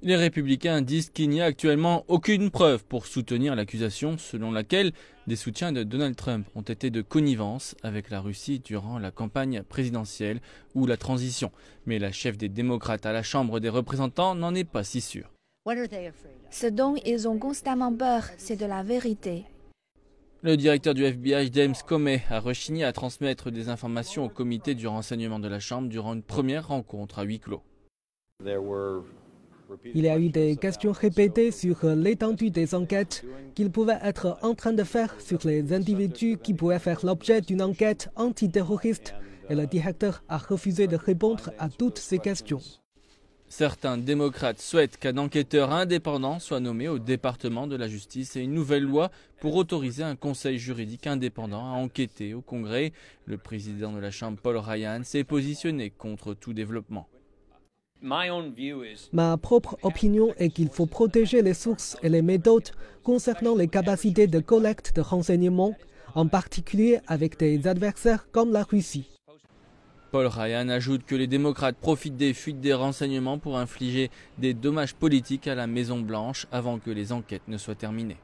Les républicains disent qu'il n'y a actuellement aucune preuve pour soutenir l'accusation selon laquelle des soutiens de Donald Trump ont été de connivence avec la Russie durant la campagne présidentielle ou la transition. Mais la chef des démocrates à la Chambre des représentants n'en est pas si sûre. Ce dont ils ont constamment peur, c'est de la vérité. Le directeur du FBI, James Comey, a rechigné à transmettre des informations au comité du renseignement de la Chambre durant une première rencontre à huis clos. Il y a eu des questions répétées sur l'étendue des enquêtes qu'il pouvait être en train de faire sur les individus qui pouvaient faire l'objet d'une enquête antiterroriste et le directeur a refusé de répondre à toutes ces questions. Certains démocrates souhaitent qu'un enquêteur indépendant soit nommé au département de la justice et une nouvelle loi pour autoriser un conseil juridique indépendant à enquêter au Congrès. Le président de la Chambre, Paul Ryan, s'est positionné contre tout développement. Ma propre opinion est qu'il faut protéger les sources et les méthodes concernant les capacités de collecte de renseignements, en particulier avec des adversaires comme la Russie. Paul Ryan ajoute que les démocrates profitent des fuites des renseignements pour infliger des dommages politiques à la Maison-Blanche avant que les enquêtes ne soient terminées.